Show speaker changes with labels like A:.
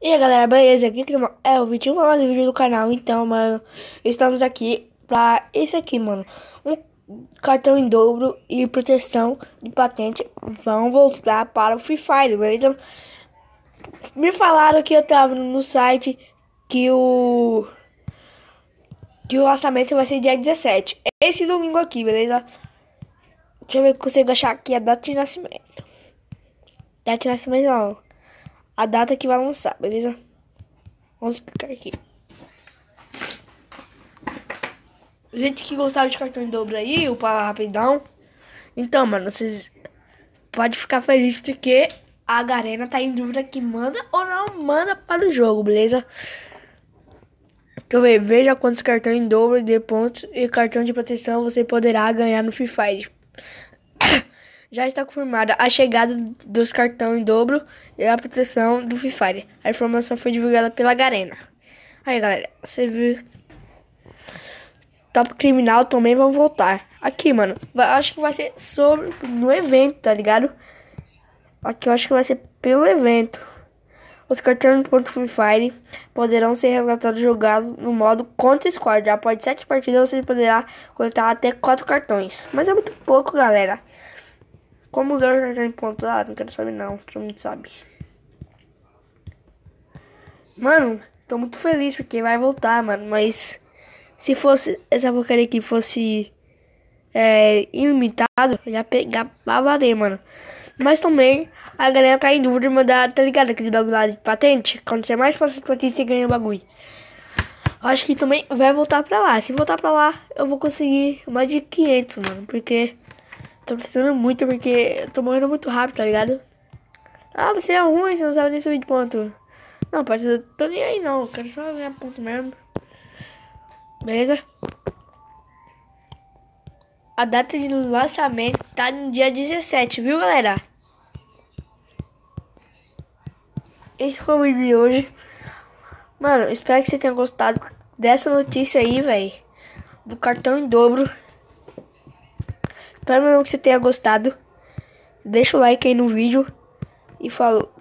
A: E aí galera, beleza? Aqui é o 21 mais vídeo do canal. Então, mano, estamos aqui pra esse aqui, mano. Um cartão em dobro e proteção de patente vão voltar para o Free Fire, beleza? Me falaram que eu tava no site que o. que o lançamento vai ser dia 17. Esse domingo aqui, beleza? Deixa eu ver se consigo achar aqui a data de nascimento. Data de nascimento não a data que vai lançar, beleza? Vamos clicar aqui. Gente que gostava de cartão em dobro aí, o upar rapidão. Então, mano, vocês pode ficar feliz porque a Garena tá em dúvida que manda ou não manda para o jogo, beleza? Deixa eu ver, veja quantos cartões em dobro de pontos e cartão de proteção você poderá ganhar no Free Fire já está confirmada a chegada dos cartões em dobro e a proteção do Free Fire. A informação foi divulgada pela Garena. Aí, galera, você viu? Top Criminal também vão voltar. Aqui, mano, vai, acho que vai ser sobre no evento, tá ligado? Aqui eu acho que vai ser pelo evento. Os cartões do ponto Free Fire poderão ser resgatados jogados no modo Contra Squad. Após 7 partidas, você poderá coletar até 4 cartões. Mas é muito pouco, galera. Como usar o já pontuado? Ah, não quero saber não, todo mundo sabe. Mano, tô muito feliz porque vai voltar, mano, mas se fosse essa porcaria aqui fosse é, ilimitado, já pegar babarei, mano. Mas também a galera tá em dúvida, mandar, tá ligado? Aquele bagulho lá de patente. Quando você é mais fácil de patente, você ganha o bagulho. Acho que também vai voltar pra lá. Se voltar pra lá, eu vou conseguir mais de 500, mano. Porque Tô precisando muito porque tô morrendo muito rápido, tá ligado? Ah, você é ruim, você não sabe nem subir de ponto. Não, pode eu tô nem aí não, quero só ganhar ponto mesmo. Beleza? A data de lançamento tá no dia 17, viu galera? Esse foi o vídeo de hoje. Mano, espero que você tenha gostado dessa notícia aí, velho. Do cartão em dobro. Espero mesmo que você tenha gostado. Deixa o like aí no vídeo. E falou.